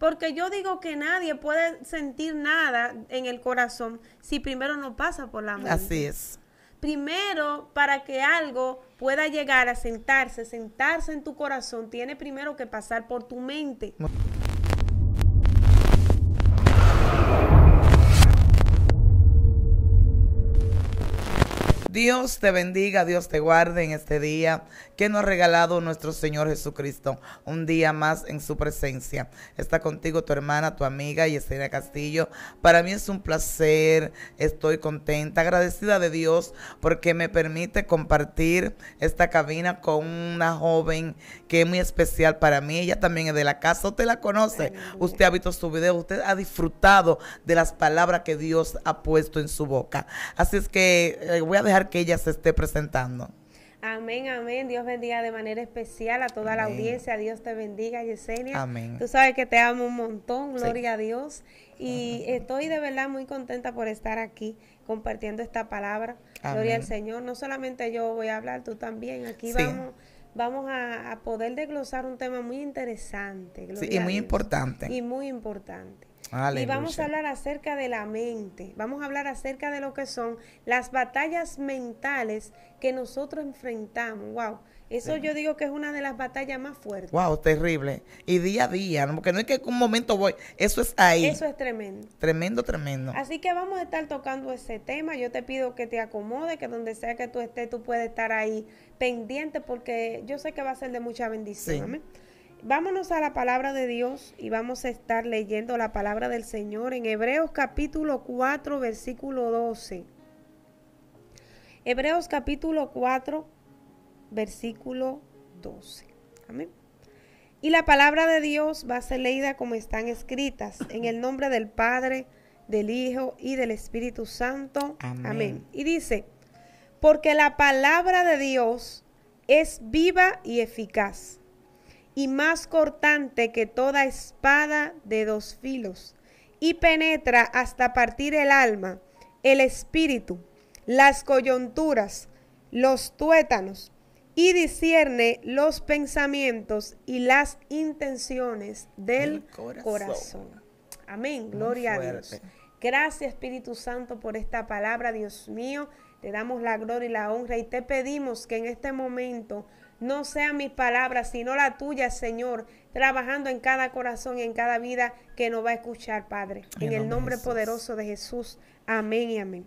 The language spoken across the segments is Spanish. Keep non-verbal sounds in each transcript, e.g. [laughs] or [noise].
Porque yo digo que nadie puede sentir nada en el corazón si primero no pasa por la mente. Así es. Primero, para que algo pueda llegar a sentarse, sentarse en tu corazón, tiene primero que pasar por tu mente. Dios te bendiga, Dios te guarde en este día que nos ha regalado nuestro Señor Jesucristo. Un día más en su presencia. Está contigo tu hermana, tu amiga Yesenia Castillo. Para mí es un placer, estoy contenta, agradecida de Dios porque me permite compartir esta cabina con una joven que es muy especial para mí. Ella también es de la casa, usted la conoce, usted ha visto su video, usted ha disfrutado de las palabras que Dios ha puesto en su boca. Así es que eh, voy a dejar que ella se esté presentando. Amén, amén. Dios bendiga de manera especial a toda la audiencia. Dios te bendiga, Yesenia. Amén. Tú sabes que te amo un montón, gloria a Dios. Y estoy de verdad muy contenta por estar aquí compartiendo esta palabra. Gloria al Señor. No solamente yo voy a hablar, tú también. Aquí vamos vamos a, poder desglosar un tema muy interesante. Sí, y muy importante. Y muy importante. Ah, y vamos a hablar acerca de la mente. Vamos a hablar acerca de lo que son las batallas mentales que nosotros enfrentamos. Wow. Eso yo digo que es una de las batallas más fuertes. Wow, terrible. Y día a día, ¿no? porque no es que en un momento voy, eso es ahí. Eso es tremendo. Tremendo, tremendo. Así que vamos a estar tocando ese tema. Yo te pido que te acomode, que donde sea que tú estés, tú puedes estar ahí pendiente, porque yo sé que va a ser de mucha bendición. Sí. Vámonos a la palabra de Dios y vamos a estar leyendo la palabra del Señor en Hebreos capítulo 4, versículo 12. Hebreos capítulo 4, versículo 12. Amén. Y la palabra de Dios va a ser leída como están escritas, en el nombre del Padre, del Hijo y del Espíritu Santo. Amén. Amén. Y dice, porque la palabra de Dios es viva y eficaz y más cortante que toda espada de dos filos, y penetra hasta partir el alma, el espíritu, las coyunturas, los tuétanos, y discierne los pensamientos y las intenciones del corazón. corazón. Amén, gloria a Dios. Gracias Espíritu Santo por esta palabra, Dios mío. Te damos la gloria y la honra y te pedimos que en este momento no sean mis palabras, sino la tuya, Señor, trabajando en cada corazón y en cada vida que nos va a escuchar, Padre. En, el nombre poderoso de Jesús. Amén y amén.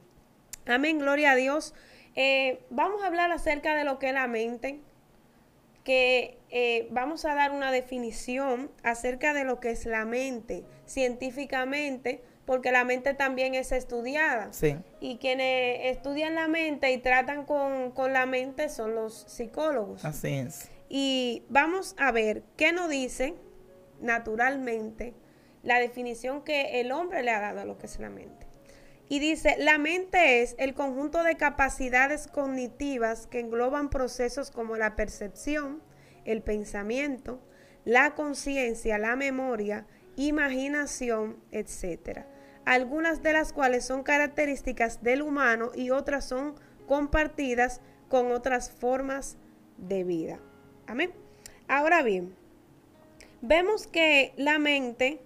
Amén, gloria a Dios. Eh, vamos a hablar acerca de lo que es la mente, que eh, vamos a dar una definición acerca de lo que es la mente científicamente porque la mente también es estudiada. Sí. Y quienes estudian la mente y tratan con, la mente son los psicólogos. Así es. Y vamos a ver qué nos dice naturalmente la definición que el hombre le ha dado a lo que es la mente. Y dice, la mente es el conjunto de capacidades cognitivas que engloban procesos como la percepción, el pensamiento, la conciencia, la memoria, imaginación, etcétera algunas de las cuales son características del humano y otras son compartidas con otras formas de vida. Amén. Ahora bien, vemos que la mente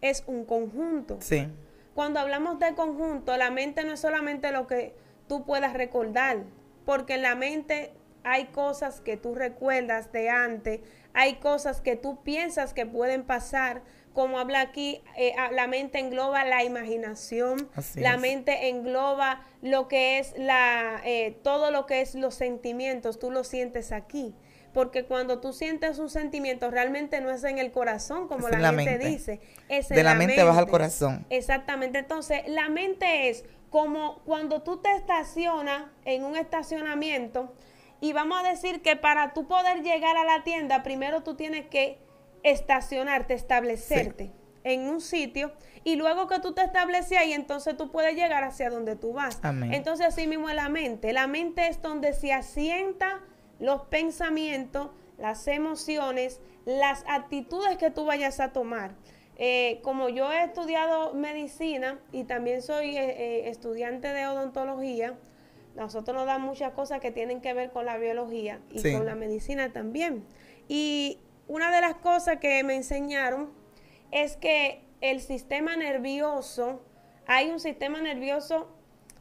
es un conjunto. Sí. Cuando hablamos de conjunto, la mente no es solamente lo que tú puedas recordar, porque en la mente hay cosas que tú recuerdas de antes, hay cosas que tú piensas que pueden pasar, como habla aquí, eh, ah, la mente engloba la imaginación, la mente engloba lo que es la, eh, todo lo que es los sentimientos, tú lo sientes aquí. Porque cuando tú sientes un sentimiento, realmente no es en el corazón, como la, gente dice. Es de la, mente, mente baja al corazón. Exactamente. Entonces, la mente es como cuando tú te estacionas en un estacionamiento y vamos a decir que para tú poder llegar a la tienda, primero tú tienes que estacionarte, establecerte en un sitio y luego que tú te estableces ahí, entonces tú puedes llegar hacia donde tú vas. Entonces así mismo es la mente. La mente es donde se asienta los pensamientos, las emociones, las actitudes que tú vayas a tomar. Eh, como yo he estudiado medicina y también soy eh, eh, estudiante de odontología, nosotros nos dan muchas cosas que tienen que ver con la biología y con la medicina también. Y una de las cosas que me enseñaron es que el sistema nervioso, hay un sistema nervioso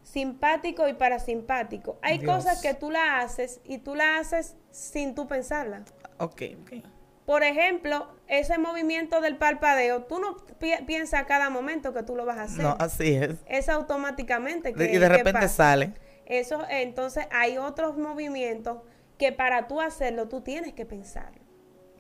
simpático y parasimpático. Hay cosas que tú la haces y tú la haces sin tú pensarla. Ok, ok. Por ejemplo, ese movimiento del parpadeo, tú no piensas a cada momento que tú lo vas a hacer. No, así es. Es automáticamente que y de repente sale. Eso, entonces hay otros movimientos que para tú hacerlo tú tienes que pensar.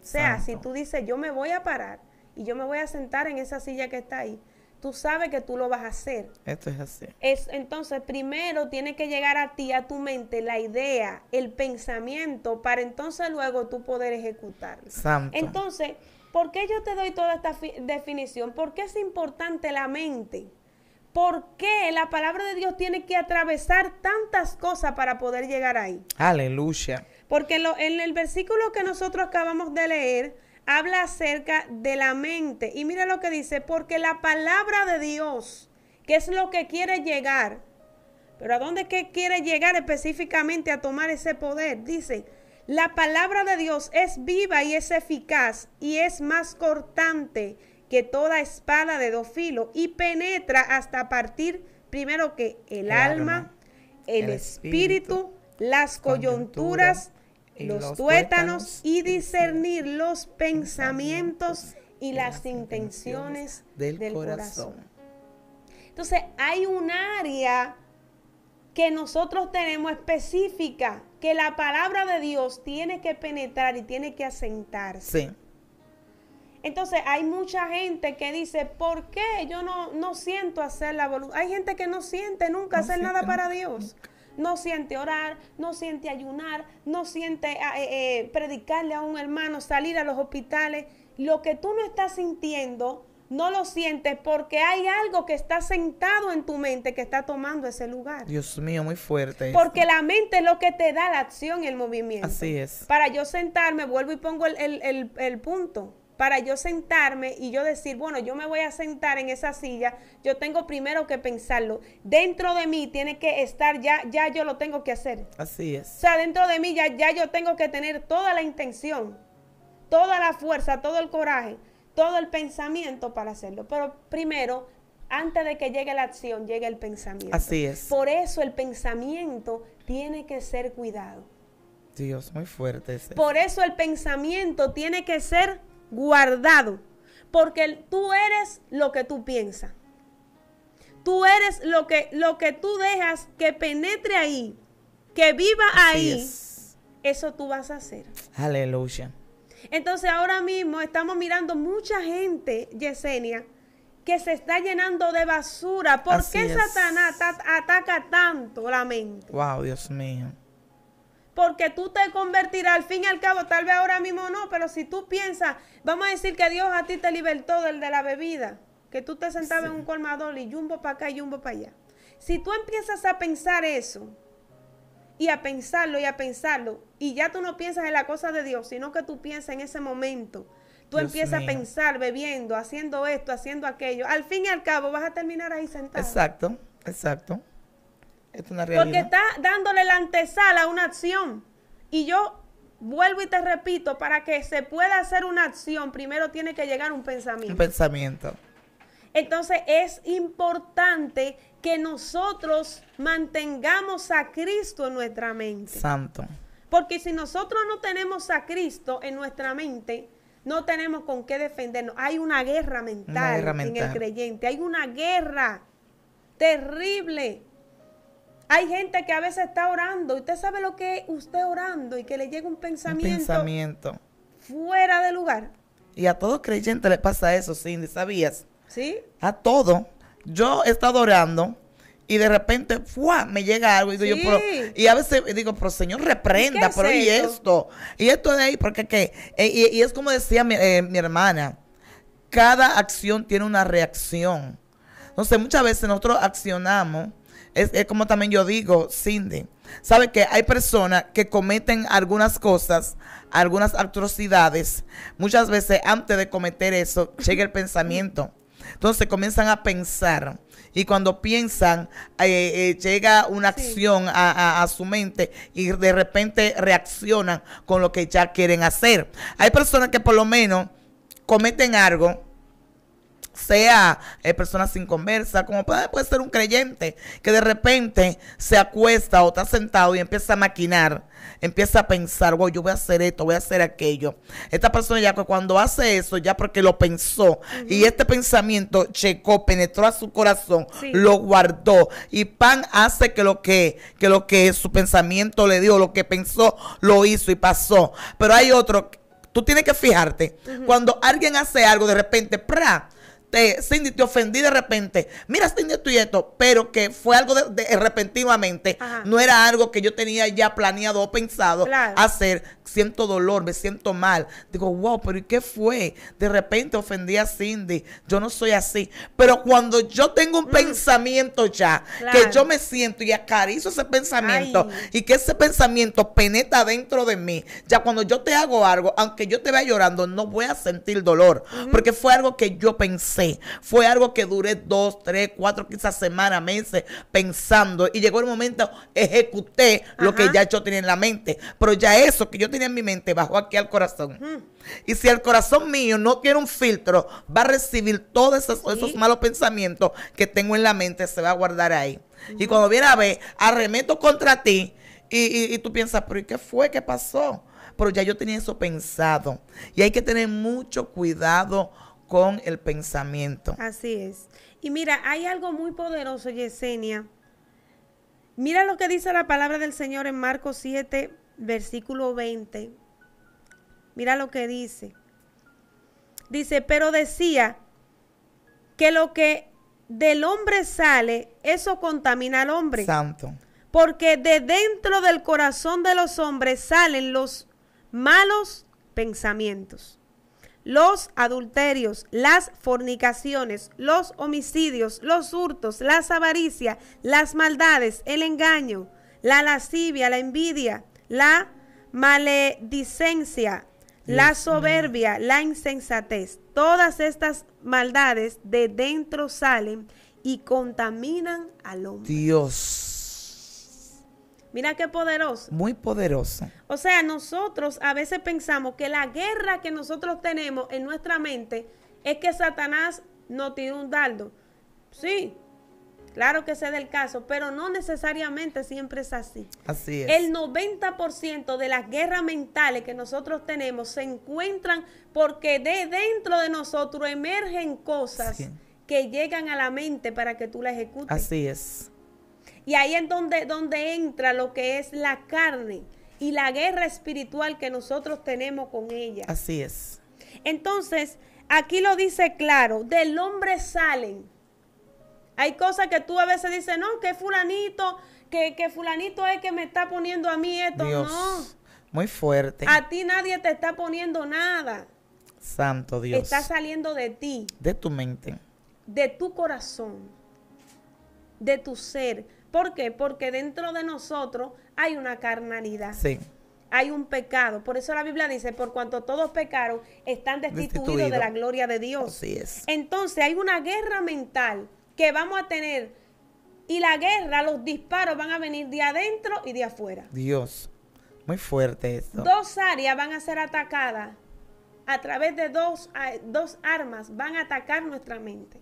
O sea, si tú dices, yo me voy a parar y yo me voy a sentar en esa silla que está ahí, tú sabes que tú lo vas a hacer. Esto es así. Es, entonces, primero tiene que llegar a ti, a tu mente, la idea, el pensamiento, para entonces luego tú poder ejecutar. Entonces, ¿por qué yo te doy toda esta definición? ¿Por qué es importante la mente? ¿Por qué la palabra de Dios tiene que atravesar tantas cosas para poder llegar ahí? Aleluya. Porque en el versículo que nosotros acabamos de leer, habla acerca de la mente. Y mira lo que dice, porque la palabra de Dios, que es lo que quiere llegar, pero ¿a dónde quiere llegar específicamente a tomar ese poder? Dice, la palabra de Dios es viva y es eficaz y es más cortante que toda espada de dos filos y penetra hasta partir primero que el, alma, el, espíritu, las coyunturas los, tuétanos, y discernir los pensamientos y las intenciones del, corazón. Entonces, hay un área que nosotros tenemos específica, que la palabra de Dios tiene que penetrar y tiene que asentarse. Entonces hay mucha gente que dice, ¿por qué yo no, no siento hacer la voluntad? Hay gente que no siente nunca hacer nada para Dios no siente orar, no siente ayunar, no siente ah, eh, eh, predicarle a un hermano, salir a los hospitales. Lo que tú no estás sintiendo, no lo sientes porque hay algo que está sentado en tu mente que está tomando ese lugar. Dios mío, muy fuerte. Porque la mente es lo que te da la acción y el movimiento. Así es. Para yo sentarme, vuelvo y pongo el, el, el punto para yo sentarme y yo decir, bueno, yo me voy a sentar en esa silla, yo tengo primero que pensarlo. Dentro de mí tiene que estar ya, ya yo lo tengo que hacer. Así es. O sea, dentro de mí ya, ya yo tengo que tener toda la intención, toda la fuerza, todo el coraje, todo el pensamiento para hacerlo. Pero primero antes de que llegue la acción, llega el pensamiento. Así es. Por eso el pensamiento tiene que ser cuidado. Dios, muy fuerte. Ese. Por eso el pensamiento tiene que ser guardado, porque tú eres lo que tú piensas. Tú eres lo que, lo que tú dejas que penetre ahí, que viva ahí. Eso tú vas a hacer. Aleluya. Entonces ahora mismo estamos mirando mucha gente, Yesenia, que se está llenando de basura. ¿Por qué Satanás ataca tanto la mente? Wow, Dios mío porque tú te convertirás al fin y al cabo, tal vez ahora mismo no, pero si tú piensas, vamos a decir que Dios a ti te libertó del de la bebida, que tú te sentabas en un colmador y yumbo para acá y yumbo para allá. Si tú empiezas a pensar eso, y a pensarlo y a pensarlo, y ya tú no piensas en la cosa de Dios, sino que tú piensas en ese momento. Tú empiezas a pensar bebiendo, haciendo esto, haciendo aquello. Al fin y al cabo vas a terminar ahí sentado. Exacto, exacto. Porque está dándole la antesala a una acción. Y yo vuelvo y te repito, para que se pueda hacer una acción, primero tiene que llegar un pensamiento. Un pensamiento. Entonces es importante que nosotros mantengamos a Cristo en nuestra mente. Santo. Porque si nosotros no tenemos a Cristo en nuestra mente, no tenemos con qué defendernos. Hay una guerra mental. en el creyente, hay una guerra terrible hay gente que a veces está orando. y Usted sabe lo que es usted orando y que le llega un pensamiento, pensamiento. fuera de lugar. Y a todo creyente le pasa eso, Cindy, ¿sabías? Sí. A todo. Yo he estado orando y de repente ¡fua! me llega algo y yo, y a veces digo, pero Señor, reprenda, pero y esto, y esto de ahí, porque que, y, es como decía mi, eh, mi, hermana, cada acción tiene una reacción. Entonces muchas veces nosotros accionamos es, como también yo digo, Cindy, sabe que hay personas que cometen algunas cosas, algunas atrocidades, muchas veces antes de cometer eso, [laughs] llega el pensamiento. Entonces comienzan a pensar y cuando piensan eh, eh, llega una acción a, su mente y de repente reaccionan con lo que ya quieren hacer. Hay personas que por lo menos cometen algo sea eh, persona sin conversa, como puede, ser un creyente que de repente se acuesta o está sentado y empieza a maquinar, empieza a pensar, wow, yo voy a hacer esto, voy a hacer aquello. Esta persona ya cuando hace eso, ya porque lo pensó y este pensamiento checó, penetró a su corazón, lo guardó y pan hace que lo que, que lo que su pensamiento le dio, lo que pensó, lo hizo y pasó. Pero hay otro, tú tienes que fijarte, cuando alguien hace algo de repente, ¡pra! Cindy, te ofendí de repente. Mira, Cindy, estoy esto, pero que fue algo de, repentinamente. No era algo que yo tenía ya planeado o pensado hacer. Siento dolor, me siento mal. Digo, wow, pero ¿y qué fue? De repente ofendí a Cindy. Yo no soy así. Pero cuando yo tengo un mm. pensamiento ya, que yo me siento y acaricio ese pensamiento y que ese pensamiento penetra dentro de mí, ya cuando yo te hago algo, aunque yo te vea llorando, no voy a sentir dolor, porque fue algo que yo pensé. Fue algo que duré dos, tres, cuatro, quizás semanas, meses pensando. Y llegó el momento, ejecuté lo que ya yo tenía en la mente. Pero ya eso que yo tenía en mi mente bajó aquí al corazón. Y si el corazón mío no tiene un filtro, va a recibir todos esos, malos pensamientos que tengo en la mente, se va a guardar ahí. Y cuando viene a ver, arremeto contra ti y, tú piensas, pero ¿y qué fue? ¿Qué pasó? Pero ya yo tenía eso pensado. Y hay que tener mucho cuidado con el pensamiento. Así es. Y mira, hay algo muy poderoso, Yesenia. Mira lo que dice la palabra del Señor en Marcos 7, versículo 20. Mira lo que dice. Dice, pero decía que lo que del hombre sale, eso contamina al hombre. Santo. Porque de dentro del corazón de los hombres salen los malos pensamientos los adulterios, las fornicaciones, los homicidios, los hurtos, las avaricias, las maldades, el engaño, la lascivia, la envidia, la maledicencia, la soberbia, la insensatez. Todas estas maldades de dentro salen y contaminan al hombre. Dios. Mira qué poderosa. Muy poderosa. O sea, nosotros a veces pensamos que la guerra que nosotros tenemos en nuestra mente es que Satanás nos tiene un dardo. Sí, claro que sea del caso, pero no necesariamente siempre es así. Así es. El 90% de las guerras mentales que nosotros tenemos se encuentran porque de dentro de nosotros emergen cosas. que llegan a la mente para que tú la ejecutes. Así es. Y ahí es donde, donde entra lo que es la carne y la guerra espiritual que nosotros tenemos con ella. Así es. Entonces, aquí lo dice claro, del hombre salen. Hay cosas que tú a veces dices, no, que fulanito, que, fulanito es que me está poniendo a mí esto. no. Muy fuerte. A ti nadie te está poniendo nada. Santo Dios. Está saliendo de ti. De tu mente. De tu corazón. De tu ser ¿Por qué? Porque dentro de nosotros hay una carnalidad. Sí. Hay un pecado. Por eso la Biblia dice, por cuanto todos pecaron, están destituidos de la gloria de Dios. Así es. Entonces hay una guerra mental que vamos a tener. Y la guerra, los disparos van a venir de adentro y de afuera. Dios, muy fuerte esto. Dos áreas van a ser atacadas. A través de dos, dos armas van a atacar nuestra mente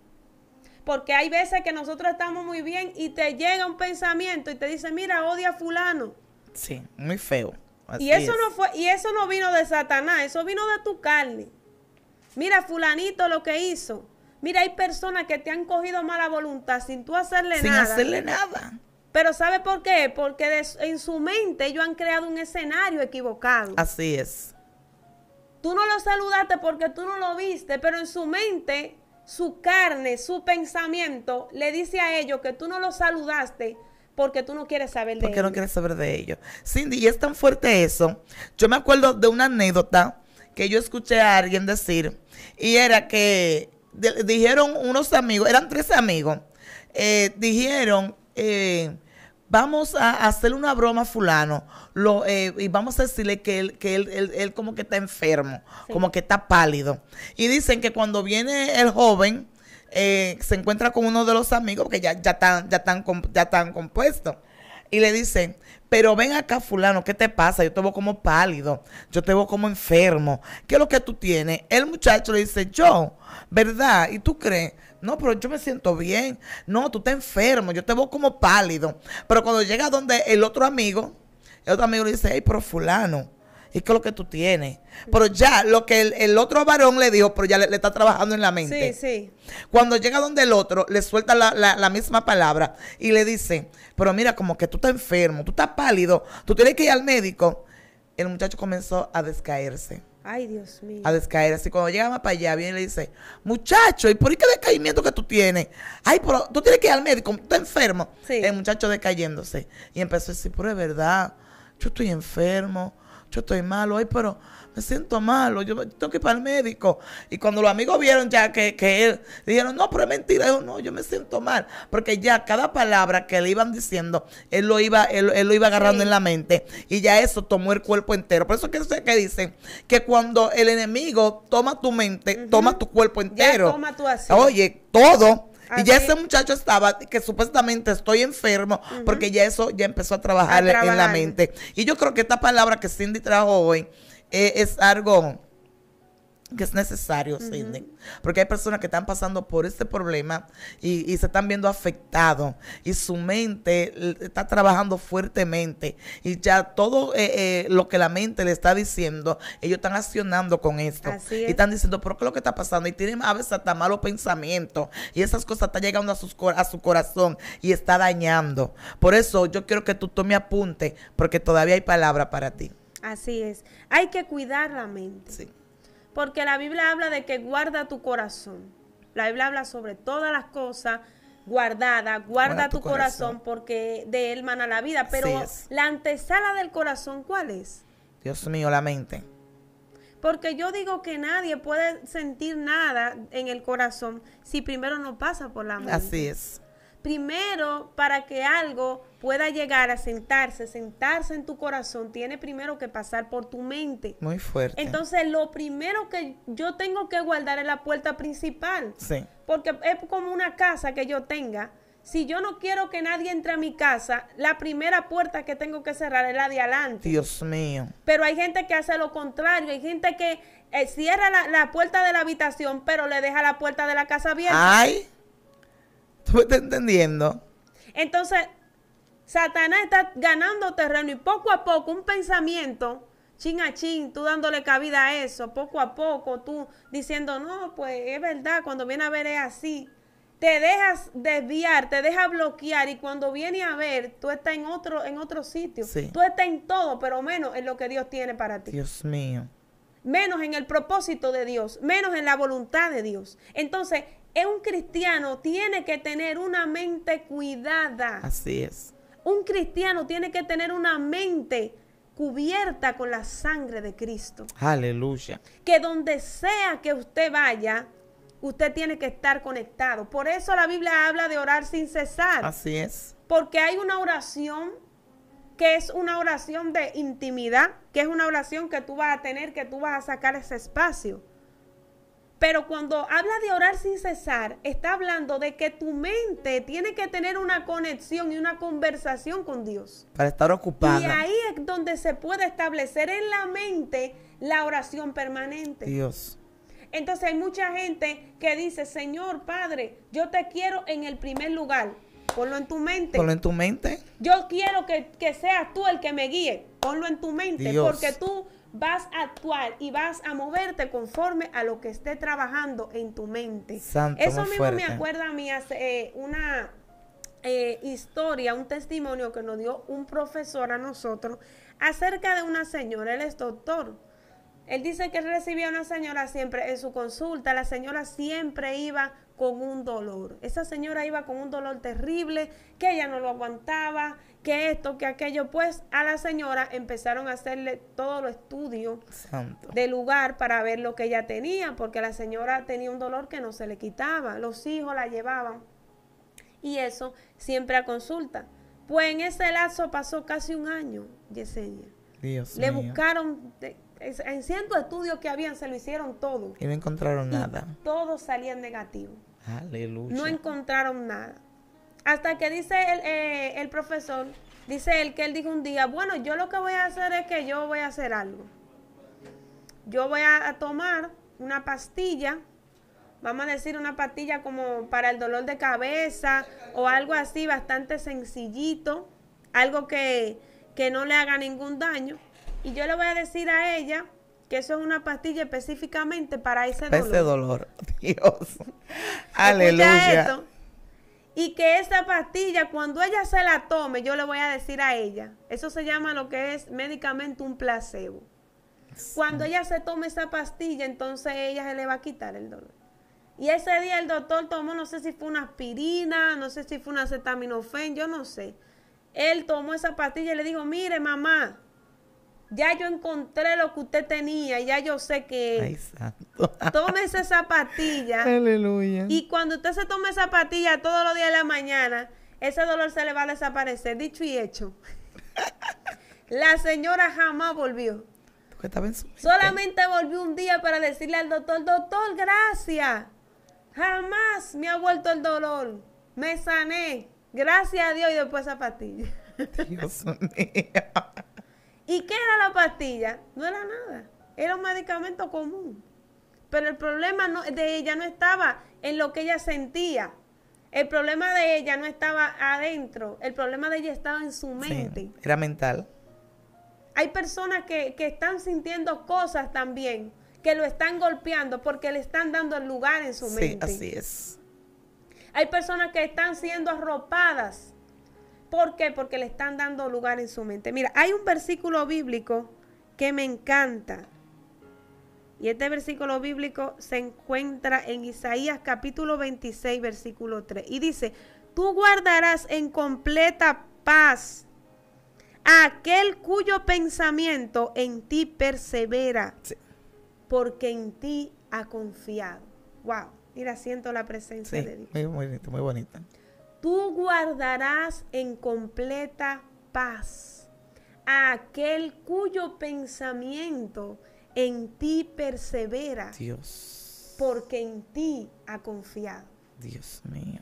porque hay veces que nosotros estamos muy bien y te llega un pensamiento y te dice, mira, odia a fulano. Sí, muy feo. y eso no fue, y eso no vino de Satanás, eso vino de tu carne. Mira, fulanito lo que hizo. Mira, hay personas que te han cogido mala voluntad sin tú hacerle nada. Sin hacerle nada. Pero ¿sabe por qué? Porque en su mente ellos han creado un escenario equivocado. Así es. Tú no lo saludaste porque tú no lo viste, pero en su mente su carne, su pensamiento, le dice a ellos que tú no los saludaste porque tú no quieres saber de ellos. Porque no quieres saber de ellos. Cindy, y es tan fuerte eso. Yo me acuerdo de una anécdota que yo escuché a alguien decir, y era que dijeron unos amigos, eran tres amigos, eh, dijeron... Eh, vamos a hacer una broma a fulano eh, y vamos a decirle que, él, que él, él, como que está enfermo, como que está pálido. Y dicen que cuando viene el joven, eh, se encuentra con uno de los amigos que ya, ya están, ya ya están compuestos. Y le dicen, pero ven acá fulano, ¿qué te pasa? Yo te veo como pálido, yo te veo como enfermo. ¿Qué es lo que tú tienes? El muchacho le dice, yo, ¿verdad? ¿Y tú crees? No, pero yo me siento bien. No, tú estás enfermo. Yo te veo como pálido. Pero cuando llega donde el otro amigo, el otro amigo le dice, hey, pero fulano, ¿y qué es lo que tú tienes? Pero ya lo que el, otro varón le dijo, pero ya le, está trabajando en la mente. Sí, sí. Cuando llega donde el otro, le suelta la, la misma palabra y le dice, pero mira, como que tú estás enfermo, tú estás pálido, tú tienes que ir al médico. El muchacho comenzó a descaerse. Ay, Dios mío. A descaer. Así cuando llega para allá, viene y le dice, muchacho, ¿y por qué descaimiento que tú tienes? Ay, pero tú tienes que ir al médico, tú estás enfermo. El muchacho decayéndose. Y empezó a decir, pero es verdad, yo estoy enfermo, yo estoy malo, ay, pero me siento malo, yo tengo que ir para el médico. Y cuando los amigos vieron ya que, él, dijeron, no, pero es mentira, no, yo me siento mal. Porque ya cada palabra que le iban diciendo, él lo iba, él, él lo iba agarrando en la mente. Y ya eso tomó el cuerpo entero. Por eso que, que dicen que cuando el enemigo toma tu mente, toma tu cuerpo entero. Oye, todo. y ya ese muchacho estaba, que supuestamente estoy enfermo, porque ya eso ya empezó a trabajar, a trabajar, en la mente. Y yo creo que esta palabra que Cindy trajo hoy eh, es algo que es necesario, porque hay personas que están pasando por este problema y, se están viendo afectados y su mente está trabajando fuertemente y ya todo eh, eh, lo que la mente le está diciendo, ellos están accionando con esto y están diciendo, ¿por qué es lo que está pasando? Y tienen a veces hasta malos pensamientos y esas cosas están llegando a, sus, a su corazón y está dañando. Por eso yo quiero que tú tome apunte, porque todavía hay palabra para ti. Así es. Hay que cuidar la mente. Porque la Biblia habla de que guarda tu corazón. La Biblia habla sobre todas las cosas guardadas. Guarda, tu, corazón, corazón, porque de él mana la vida. Pero la antesala del corazón, ¿cuál es? Dios mío, la mente. Porque yo digo que nadie puede sentir nada en el corazón si primero no pasa por la mente. Así es primero para que algo pueda llegar a sentarse, sentarse en tu corazón, tiene primero que pasar por tu mente. Muy fuerte. Entonces, lo primero que yo tengo que guardar es la puerta principal. Sí. Porque es como una casa que yo tenga. Si yo no quiero que nadie entre a mi casa, la primera puerta que tengo que cerrar es la de adelante. Dios mío. Pero hay gente que hace lo contrario. Hay gente que eh, cierra la, la puerta de la habitación, pero le deja la puerta de la casa abierta. ¡Ay! [laughs] ¿Tú estás entendiendo? Entonces, Satanás está ganando terreno y poco a poco un pensamiento, chin a chin, tú dándole cabida a eso, poco a poco tú diciendo, no, pues es verdad, cuando viene a ver es así. Te dejas desviar, te dejas bloquear y cuando viene a ver, tú estás en otro, en otro sitio. Tú estás en todo, pero menos en lo que Dios tiene para ti. Dios mío. Menos en el propósito de Dios, menos en la voluntad de Dios. Entonces, un cristiano tiene que tener una mente cuidada. Así es. Un cristiano tiene que tener una mente cubierta con la sangre de Cristo. Aleluya. Que donde sea que usted vaya, usted tiene que estar conectado. Por eso la Biblia habla de orar sin cesar. Así es. Porque hay una oración que es una oración de intimidad, que es una oración que tú vas a tener, que tú vas a sacar ese espacio. Pero cuando habla de orar sin cesar, está hablando de que tu mente tiene que tener una conexión y una conversación con Dios. Para estar ocupada. Y ahí es donde se puede establecer en la mente la oración permanente. Dios. Entonces hay mucha gente que dice, Señor Padre, yo te quiero en el primer lugar ponlo en tu mente. Ponlo en tu mente. Yo quiero que, que seas tú el que me guíe. Ponlo en tu mente, porque tú vas a actuar y vas a moverte conforme a lo que esté trabajando en tu mente. Eso mismo me acuerda a mí hace, eh, una eh, historia, un testimonio que nos dio un profesor a nosotros acerca de una señora, él es doctor. Él dice que recibía a una señora siempre en su consulta, la señora siempre iba con un dolor. Esa señora iba con un dolor terrible, que ella no lo aguantaba, que esto, que aquello. Pues a la señora empezaron a hacerle todo los estudios de lugar para ver lo que ella tenía, porque la señora tenía un dolor que no se le quitaba. Los hijos la llevaban. Y eso siempre a consulta. Pues en ese lazo pasó casi un año, Yesenia. Dios le buscaron, eh, en cientos estudios que habían, se lo hicieron todo. Y no encontraron nada. Todos salían negativo. No encontraron nada. Hasta que dice eh, el, profesor, dice él que él dijo un día, bueno, yo lo que voy a hacer es que yo voy a hacer algo. Yo voy a, tomar una pastilla, vamos a decir una pastilla como para el dolor de cabeza o algo así bastante sencillito, algo que, que no le haga ningún daño. Y yo le voy a decir a ella que eso es una pastilla específicamente para ese dolor. Ese dolor, [laughs] Dios. Aleluya. y que esa pastilla, cuando ella se la tome, yo le voy a decir a ella, eso se llama lo que es médicamente un placebo. Cuando ella se tome esa pastilla, entonces ella se le va a quitar el dolor. Y ese día el doctor tomó, no sé si fue una aspirina, no sé si fue una acetaminofén, yo no sé. Él tomó esa pastilla y le dijo, mire mamá, ya yo encontré lo que usted tenía, ya yo sé que Ay, santo. [laughs] esa zapatilla Aleluya. Y cuando usted se tome esa zapatilla todos los días de la mañana, ese dolor se le va a desaparecer, dicho y hecho. [laughs] la señora jamás volvió. En su Solamente volvió un día para decirle al doctor, doctor, gracias. Jamás me ha vuelto el dolor. Me sané. Gracias a Dios y después zapatilla [laughs] Dios mío. ¿Y qué era la pastilla? No era nada. Era un medicamento común. Pero el problema de ella no estaba en lo que ella sentía. El problema de ella no estaba adentro. El problema de ella estaba en su mente. era mental. Hay personas que, están sintiendo cosas también, que lo están golpeando porque le están dando el lugar en su mente. Sí, así es. Hay personas que están siendo arropadas ¿Por qué? Porque le están dando lugar en su mente. Mira, hay un versículo bíblico que me encanta. Y este versículo bíblico se encuentra en Isaías capítulo 26, versículo 3. Y dice, tú guardarás en completa paz a aquel cuyo pensamiento en ti persevera, porque en ti ha confiado. Wow, mira, siento la presencia de Dios. Muy, bonito, muy bonita tú guardarás en completa paz a aquel cuyo pensamiento en ti persevera. Dios. Porque en ti ha confiado. Dios mío.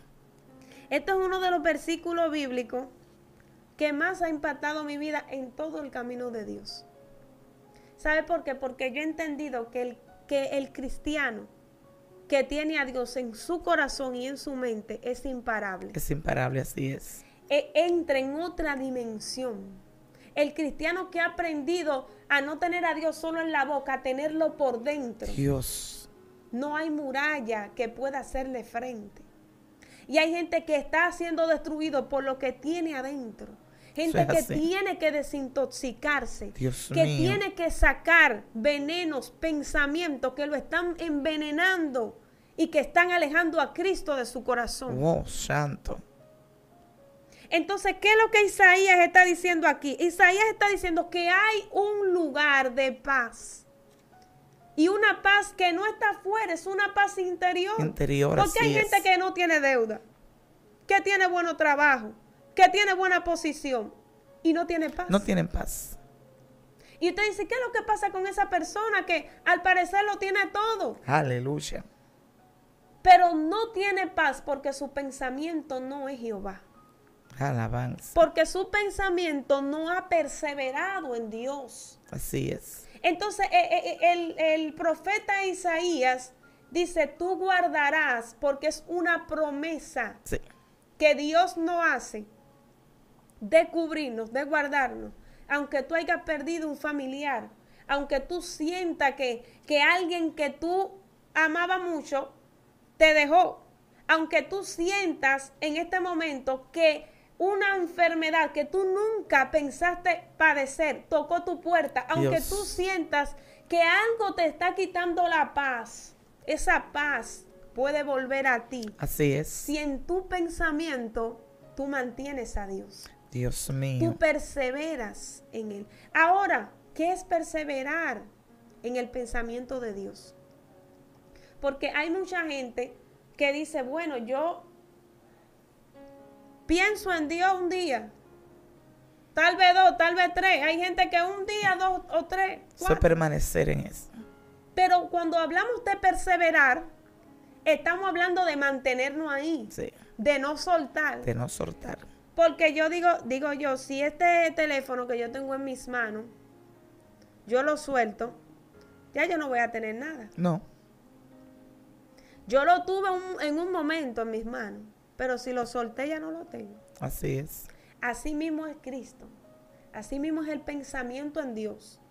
Esto es uno de los versículos bíblicos que más ha impactado mi vida en todo el camino de Dios. ¿Sabe por qué? Porque yo he entendido que el, que el cristiano que tiene a Dios en su corazón y en su mente es imparable. Es imparable, así es. E entra en otra dimensión. El cristiano que ha aprendido a no tener a Dios solo en la boca, a tenerlo por dentro. Dios. No hay muralla que pueda hacerle frente. Y hay gente que está siendo destruido por lo que tiene adentro gente que tiene que desintoxicarse, que tiene que sacar venenos, pensamientos que lo están envenenando y que están alejando a Cristo de su corazón. Oh, santo. Entonces, ¿qué es lo que Isaías está diciendo aquí? Isaías está diciendo que hay un lugar de paz. Y una paz que no está afuera, es una paz interior. interior Porque hay gente que no tiene deuda, que tiene buen trabajo, que tiene buena posición y no tiene paz. No tienen paz. Y usted dice, ¿qué es lo que pasa con esa persona que al parecer lo tiene todo? Aleluya. Pero no tiene paz porque su pensamiento no es Jehová. Alabanza. Porque su pensamiento no ha perseverado en Dios. Así es. Entonces eh, eh, eh, el, profeta Isaías dice, tú guardarás porque es una promesa que Dios no hace de cubrirnos, de guardarnos, aunque tú hayas perdido un familiar, aunque tú sientas que, alguien que tú amaba mucho te dejó, aunque tú sientas en este momento que una enfermedad que tú nunca pensaste padecer tocó tu puerta, aunque tú sientas que algo te está quitando la paz, esa paz puede volver a ti. Así es. Si en tu pensamiento tú mantienes a Dios. Dios mío. Tú perseveras en Él. Ahora, ¿qué es perseverar en el pensamiento de Dios? Porque hay mucha gente que dice, bueno, yo pienso en Dios un día. Tal vez dos, tal vez tres. Hay gente que un día, dos o tres. Cuatro. permanecer en eso. Pero cuando hablamos de perseverar, estamos hablando de mantenernos ahí. De no soltar. De no soltar. Porque yo digo, digo yo, si este teléfono que yo tengo en mis manos, yo lo suelto, ya yo no voy a tener nada. No. Yo lo tuve en un momento en mis manos, pero si lo solté ya no lo tengo. Así es. Así mismo es Cristo. Así mismo es el pensamiento en Dios.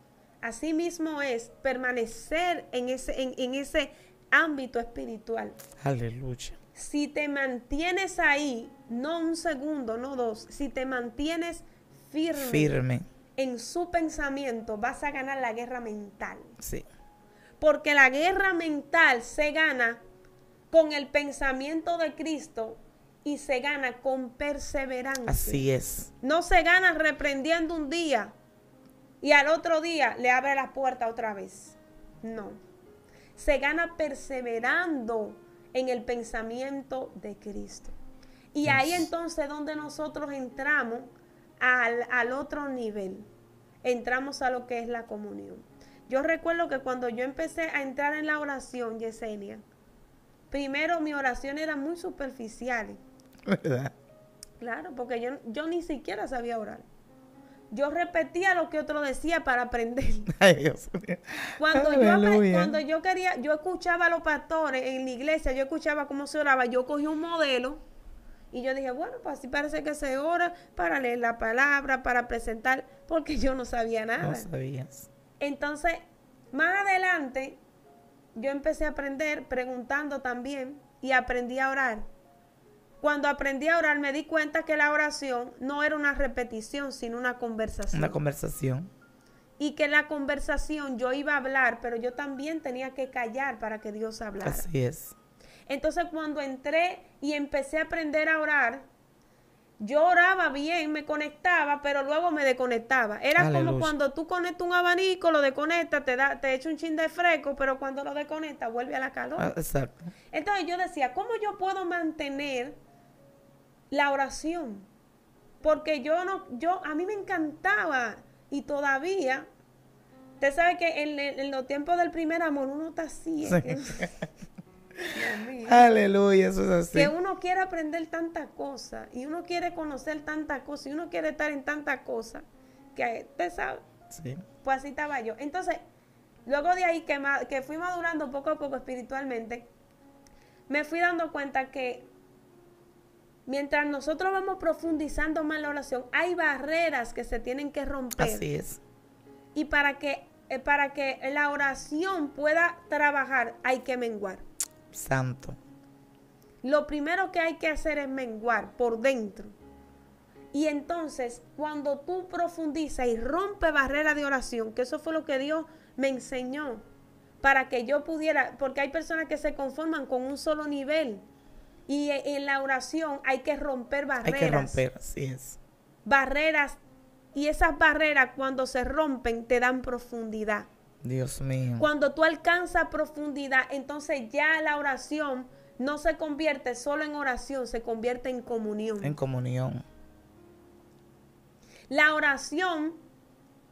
Así mismo es permanecer en ese, en ese ámbito espiritual. Aleluya. Si te mantienes ahí, no un segundo, no dos, si te mantienes firme, en su pensamiento, vas a ganar la guerra mental. Sí. Porque la guerra mental se gana con el pensamiento de Cristo y se gana con perseverancia. Así es. No se gana reprendiendo un día y al otro día le abre la puerta otra vez. No. Se gana perseverando en el pensamiento de Cristo. Y ahí entonces donde nosotros entramos al, otro nivel, entramos a lo que es la comunión. Yo recuerdo que cuando yo empecé a entrar en la oración, Yesenia, primero mi oración era muy superficial. [laughs] Claro, porque yo, yo ni siquiera sabía orar. Yo repetía lo que otro decía para aprender. [laughs] Cuando, yo, cuando yo quería, yo escuchaba a los pastores en la iglesia, yo escuchaba cómo se oraba, yo cogí un modelo y yo dije, bueno, pues así parece que se ora para leer la palabra, para presentar, porque yo no sabía nada. No sabías. Entonces, más adelante, yo empecé a aprender preguntando también y aprendí a orar. Cuando aprendí a orar me di cuenta que la oración no era una repetición, sino una conversación. Una conversación. Y que la conversación yo iba a hablar, pero yo también tenía que callar para que Dios hablara. Así es. Entonces cuando entré y empecé a aprender a orar, yo oraba bien, me conectaba, pero luego me desconectaba. Era como cuando tú conectas un abanico, lo desconectas, te, da, te echa un chin de fresco, pero cuando lo desconectas vuelve a la calor. Ah, exacto. Entonces yo decía, ¿cómo yo puedo mantener la oración? Porque yo no, yo, a mí me encantaba y todavía, usted sabe que en, los tiempos del primer amor uno está así. Aleluya, eso es así. Que uno quiere aprender tanta cosa y uno quiere conocer tanta cosa y uno quiere estar en tanta cosa que usted eh, sabe. Pues así estaba yo. Entonces, luego de ahí que, que fui madurando poco a poco espiritualmente, me fui dando cuenta que mientras nosotros vamos profundizando más la oración, hay barreras que se tienen que romper. Así es. Y para que, eh, para que la oración pueda trabajar, hay que menguar. Santo. Lo primero que hay que hacer es menguar por dentro. Y entonces, cuando tú profundizas y rompe barreras de oración, que eso fue lo que Dios me enseñó para que yo pudiera, porque hay personas que se conforman con un solo nivel. Y e, en la oración hay que romper barreras. Hay que romper, así es. Barreras. Y esas barreras cuando se rompen te dan profundidad. Dios mío. Cuando tú alcanzas profundidad, entonces ya la oración no se convierte solo en oración, se convierte en comunión. En comunión. La oración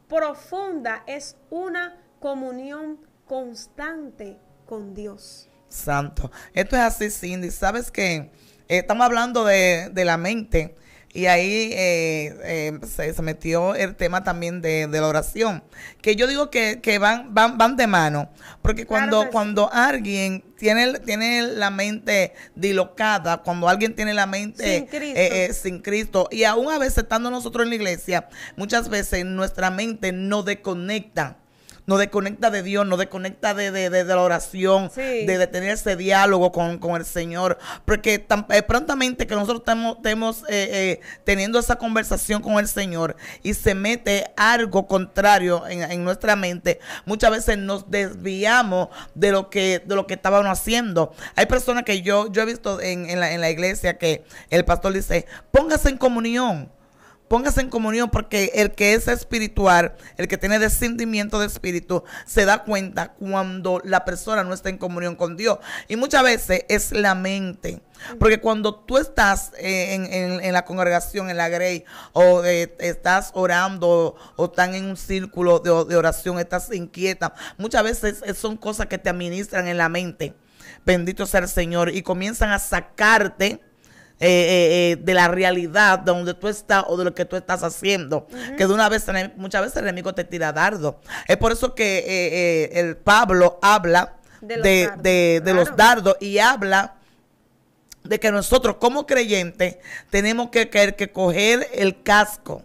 profunda es una comunión constante con Dios. Santo. Esto es así, Cindy. Sabes que eh, estamos hablando de, de la mente y ahí eh, eh, se, metió el tema también de, la oración, que yo digo que, van, van, van de mano, porque cuando, cuando alguien tiene, tiene la mente dilocada, cuando alguien tiene la mente sin eh, Cristo. sin Cristo, y aún a veces estando nosotros en la iglesia, muchas veces nuestra mente no desconecta nos desconecta de Dios, nos desconecta de, la oración, de, tener ese diálogo con, el Señor. Porque tan, eh, prontamente que nosotros estemos, eh, eh, teniendo esa conversación con el Señor y se mete algo contrario en, nuestra mente, muchas veces nos desviamos de lo que, de lo que estábamos haciendo. Hay personas que yo, yo he visto en, en la iglesia que el pastor dice, póngase en comunión póngase en comunión porque el que es espiritual, el que tiene descendimiento de espíritu, se da cuenta cuando la persona no está en comunión con Dios. Y muchas veces es la mente. Porque cuando tú estás eh, en, la congregación, en la grey, o eh, estás orando, o, están en un círculo de oración, estás inquieta, muchas veces eh, son cosas que te administran en la mente. Bendito sea el Señor. Y comienzan a sacarte eh, eh, eh, de la realidad donde tú estás o de lo que tú estás haciendo. Que de una vez, muchas veces el enemigo te tira dardo. Es por eso que el Pablo habla de los, dardos. y habla de que nosotros como creyentes tenemos que, que coger el casco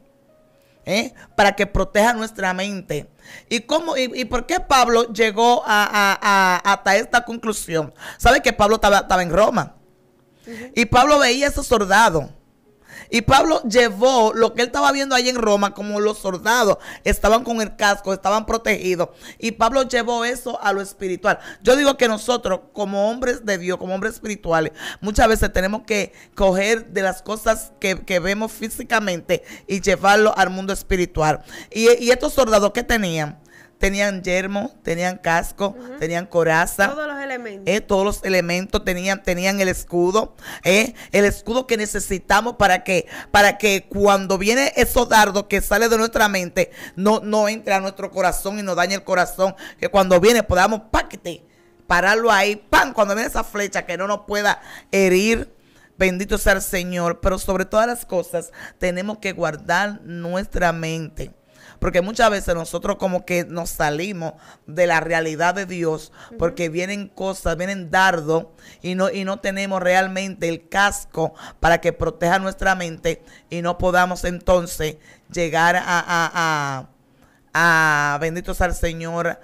para que proteja nuestra mente. ¿Y, cómo, y, por qué Pablo llegó a, hasta esta conclusión? ¿Sabe que Pablo estaba en Roma? Y Pablo veía esos soldados. Y Pablo llevó lo que él estaba viendo ahí en Roma, como los soldados estaban con el casco, estaban protegidos. Y Pablo llevó eso a lo espiritual. Yo digo que nosotros, como hombres de Dios, como hombres espirituales, muchas veces tenemos que coger de las cosas que, vemos físicamente y llevarlo al mundo espiritual. Y, y estos soldados que tenían, tenían yermo, tenían casco, tenían coraza. Todos los elementos. Eh, todos los elementos tenían, tenían el escudo, eh, el escudo que necesitamos para que, para que cuando viene esos dardos que sale de nuestra mente, no, no entre a nuestro corazón y nos dañe el corazón, que cuando viene podamos paquete, pararlo ahí, pan, cuando viene esa flecha que no nos pueda herir. Bendito sea el Señor, pero sobre todas las cosas tenemos que guardar nuestra mente porque muchas veces nosotros como que nos salimos de la realidad de Dios, porque vienen cosas, vienen dardo y no, y no tenemos realmente el casco para que proteja nuestra mente y no podamos entonces llegar a, a, a, a bendito sea Señor,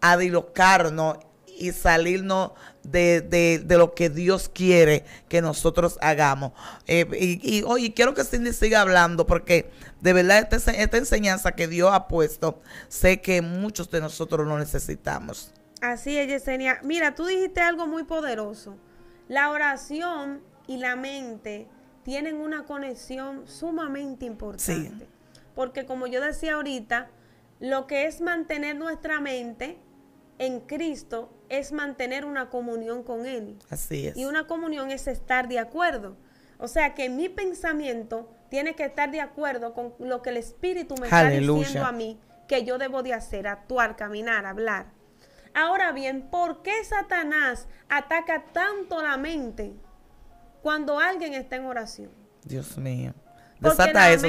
a dilocarnos y salirnos de, lo que Dios quiere que nosotros hagamos. Eh, y, hoy quiero que Cindy siga hablando porque de verdad esta, enseñanza que Dios ha puesto, sé que muchos de nosotros lo necesitamos. Así es, Yesenia. Mira, tú dijiste algo muy poderoso. La oración y la mente tienen una conexión sumamente importante. Porque como yo decía ahorita, lo que es mantener nuestra mente en Cristo es mantener una comunión con Él. Así es. Y una comunión es estar de acuerdo. O sea que mi pensamiento tiene que estar de acuerdo con lo que el Espíritu me está diciendo a mí que yo debo de hacer, actuar, caminar, hablar. Ahora bien, ¿por qué Satanás ataca tanto la mente cuando alguien está en oración? Dios mío. Desata eso,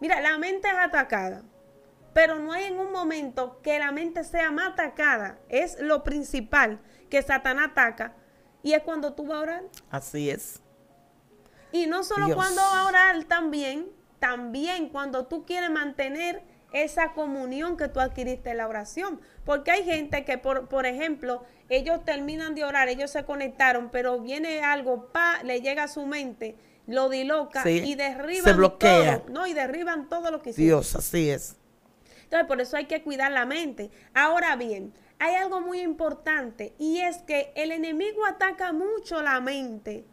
Mira, la mente es atacada pero no hay en un momento que la mente sea más atacada. Es lo principal que Satanás ataca. Y es cuando tú vas a orar. Así es. Y no solo cuando vas a orar también, también cuando tú quieres mantener esa comunión que tú adquiriste en la oración. Porque hay gente que, por, por ejemplo, ellos terminan de orar, ellos se conectaron, pero viene algo, pa, le llega a su mente, lo diloca y derriban se bloquea. todo. No, y derriban todo lo que hicieron. Dios, así es. Entonces, por eso hay que cuidar la mente. Ahora bien, hay algo muy importante y es que el enemigo ataca mucho la mente,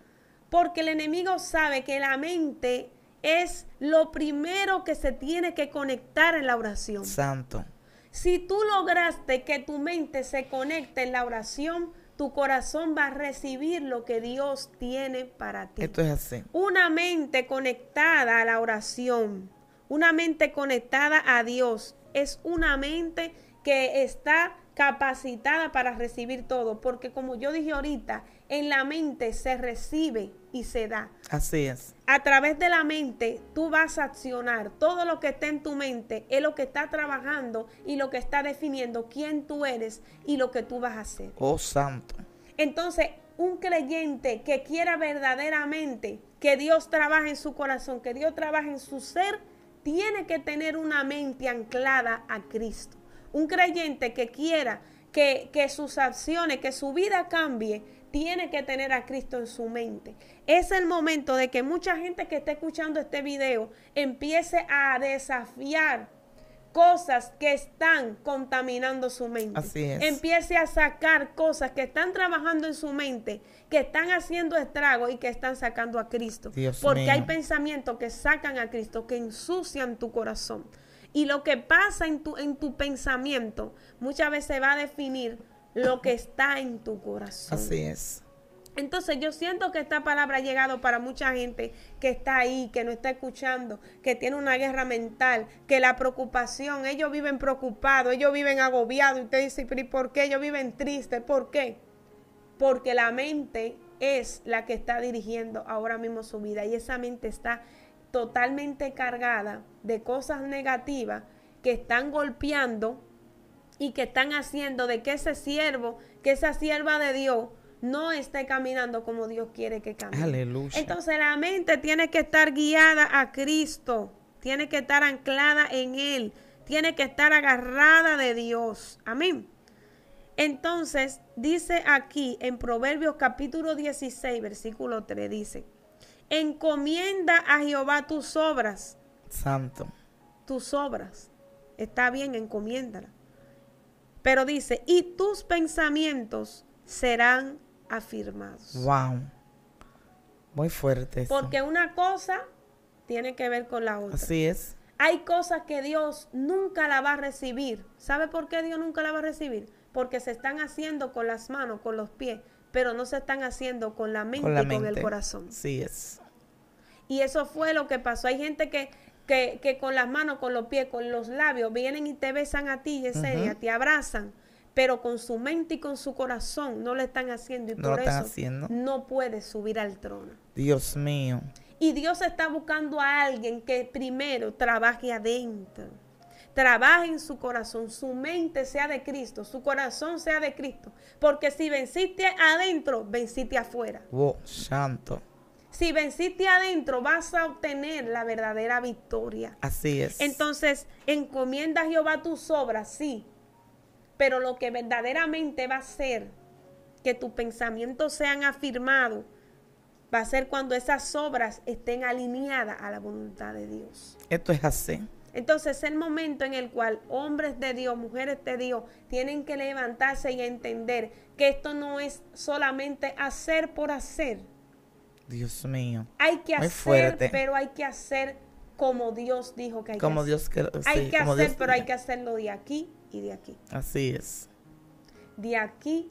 porque el enemigo sabe que la mente es lo primero que se tiene que conectar en la oración. Santo. Si tú lograste que tu mente se conecte en la oración, tu corazón va a recibir lo que Dios tiene para ti. Esto es así. Una mente conectada a la oración, una mente conectada a Dios, es una mente que está capacitada para recibir todo, porque como yo dije ahorita, en la mente se recibe y se da. Así es. A través de la mente tú vas a accionar. Todo lo que está en tu mente es lo que está trabajando y lo que está definiendo quién tú eres y lo que tú vas a hacer. Oh, santo. Entonces, un creyente que quiera verdaderamente que Dios trabaje en su corazón, que Dios trabaje en su ser, tiene que tener una mente anclada a Cristo. Un creyente que quiera que, que sus acciones, que su vida cambie, tiene que tener a Cristo en su mente. Es el momento de que mucha gente que esté escuchando este video empiece a desafiar cosas que están contaminando su mente. Así es. Empiece a sacar cosas que están trabajando en su mente, que están haciendo estragos y que están sacando a Cristo. porque hay pensamientos que sacan a Cristo, que ensucian tu corazón. Y lo que pasa en tu, en tu pensamiento muchas veces va a definir lo que está en tu corazón. Así es. Entonces yo siento que esta palabra ha llegado para mucha gente que está ahí, que no está escuchando, que tiene una guerra mental, que la preocupación, ellos viven preocupados, ellos viven agobiados. Y usted dice, por qué? Ellos viven tristes. ¿Por qué? Porque la mente es la que está dirigiendo ahora mismo su vida y esa mente está totalmente cargada de cosas negativas que están golpeando y que están haciendo de que ese siervo, que esa sierva de Dios no esté caminando como Dios quiere que camine. Aleluya. Entonces la mente tiene que estar guiada a Cristo, tiene que estar anclada en Él, tiene que estar agarrada de Dios. Amén. Entonces dice aquí en Proverbios capítulo 16, versículo 3, dice, encomienda a Jehová tus obras. Santo. Tus obras. Está bien, encomiéndala. Pero dice, y tus pensamientos serán afirmados. Wow. Muy fuerte. Porque una cosa tiene que ver con la otra. Así es. Hay cosas que Dios nunca la va a recibir. ¿Sabe por qué Dios nunca la va a recibir? Porque se están haciendo con las manos, con los pies, pero no se están haciendo con la mente, con el corazón. Así es. Y eso fue lo que pasó. Hay gente que, que, que, con las manos, con los pies, con los labios, vienen y te besan a ti, y te abrazan pero con su mente y con su corazón no lo están haciendo y por eso no puede subir al trono. Dios mío. Y Dios está buscando a alguien que primero trabaje adentro. Trabaje en su corazón, su mente sea de Cristo, su corazón sea de Cristo. Porque si venciste adentro, venciste afuera. Oh, santo. Si venciste adentro, vas a obtener la verdadera victoria. Así es. Entonces, encomienda a Jehová tus obras, sí, pero lo que verdaderamente va a ser que tus pensamientos sean afirmados va a ser cuando esas obras estén alineadas a la voluntad de Dios. Esto es así. Entonces es el momento en el cual hombres de Dios, mujeres de Dios, tienen que levantarse y entender que esto no es solamente hacer por hacer. Dios mío. Hay que hacer, pero hay que hacer como Dios dijo que hay como que Dios hacer. hay que hacer, pero hay que hacerlo de aquí y de aquí. Así es. De aquí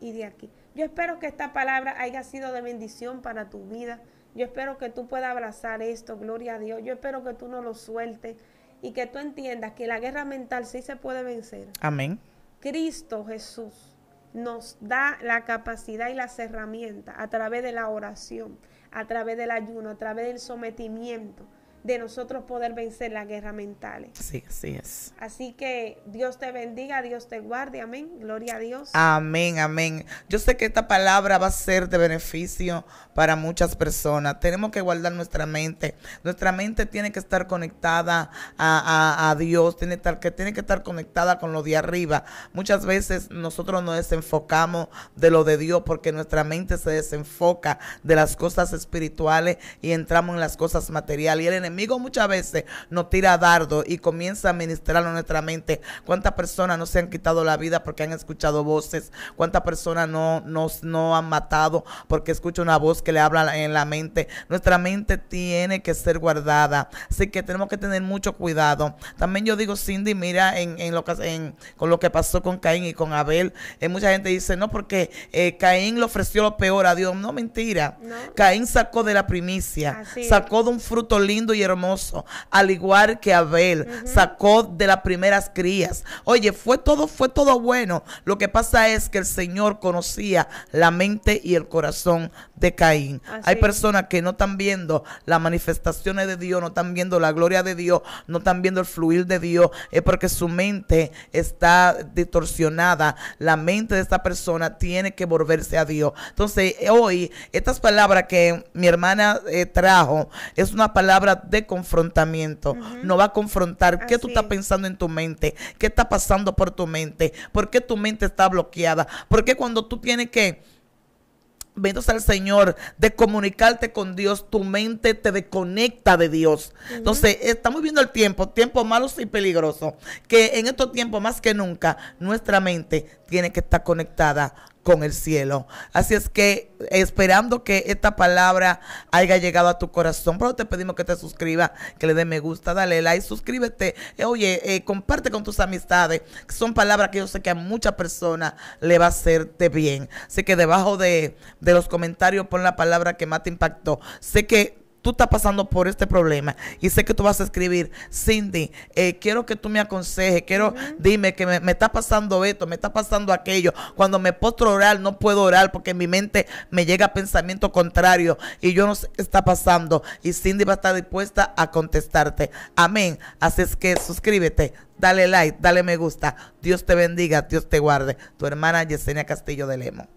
y de aquí. Yo espero que esta palabra haya sido de bendición para tu vida. Yo espero que tú puedas abrazar esto, gloria a Dios. Yo espero que tú no lo sueltes y que tú entiendas que la guerra mental sí se puede vencer. Amén. Cristo Jesús nos da la capacidad y las herramientas a través de la oración, a través del ayuno, a través del sometimiento, de nosotros poder vencer las guerras mentales. Sí, así es. Así que Dios te bendiga, Dios te guarde, amén. Gloria a Dios. Amén, amén. Yo sé que esta palabra va a ser de beneficio para muchas personas. Tenemos que guardar nuestra mente. Nuestra mente tiene que estar conectada a, Dios, tiene que, tiene que estar conectada con lo de arriba. Muchas veces nosotros nos desenfocamos de lo de Dios porque nuestra mente se desenfoca de las cosas espirituales y entramos en las cosas materiales. Y el enemigo amigo muchas veces nos tira dardo y comienza a ministrar a nuestra mente. ¿Cuántas personas no se han quitado la vida porque han escuchado voces? ¿Cuántas personas no nos no han matado porque escucha una voz que le habla en la mente? Nuestra mente tiene que ser guardada. Así que tenemos que tener mucho cuidado. También yo digo, Cindy, mira en, lo que, con lo que pasó con Caín y con Abel. Eh, mucha gente dice, no, porque eh, Caín le ofreció lo peor a Dios. No, mentira. Caín sacó de la primicia, sacó de un fruto lindo y hermoso, al igual que Abel, sacó de las primeras crías. Oye, fue todo, fue todo bueno. Lo que pasa es que el Señor conocía la mente y el corazón de Caín. Hay personas que no están viendo las manifestaciones de Dios, no están viendo la gloria de Dios, no están viendo el fluir de Dios, es porque su mente está distorsionada. La mente de esta persona tiene que volverse a Dios. Entonces, hoy, estas palabras que mi hermana eh, trajo, es una palabra de confrontamiento. No va a confrontar qué tú estás pensando en tu mente, qué está pasando por tu mente, por qué tu mente está bloqueada, por qué cuando tú tienes que bendito al Señor, de comunicarte con Dios, tu mente te desconecta de Dios. Entonces, estamos viendo el tiempo, tiempo malo y peligroso, que en estos tiempos más que nunca, nuestra mente tiene que estar conectada con el cielo. Así es que esperando que esta palabra haya llegado a tu corazón, pero te pedimos que te suscribas, que le dé me gusta, dale like, suscríbete, eh, oye, eh, comparte con tus amistades, son palabras que yo sé que a muchas personas le va a hacerte bien. sé que debajo de, de los comentarios pon la palabra que más te impactó. Sé que tú estás pasando por este problema y sé que tú vas a escribir, Cindy, eh, quiero que tú me aconsejes, quiero, dime que me, está pasando esto, me está pasando aquello. Cuando me postro orar, no puedo orar porque en mi mente me llega pensamiento contrario y yo no sé qué está pasando. Y Cindy va a estar dispuesta a contestarte. Amén. Así es que suscríbete, dale like, dale me gusta. Dios te bendiga, Dios te guarde. Tu hermana Yesenia Castillo de Lemo.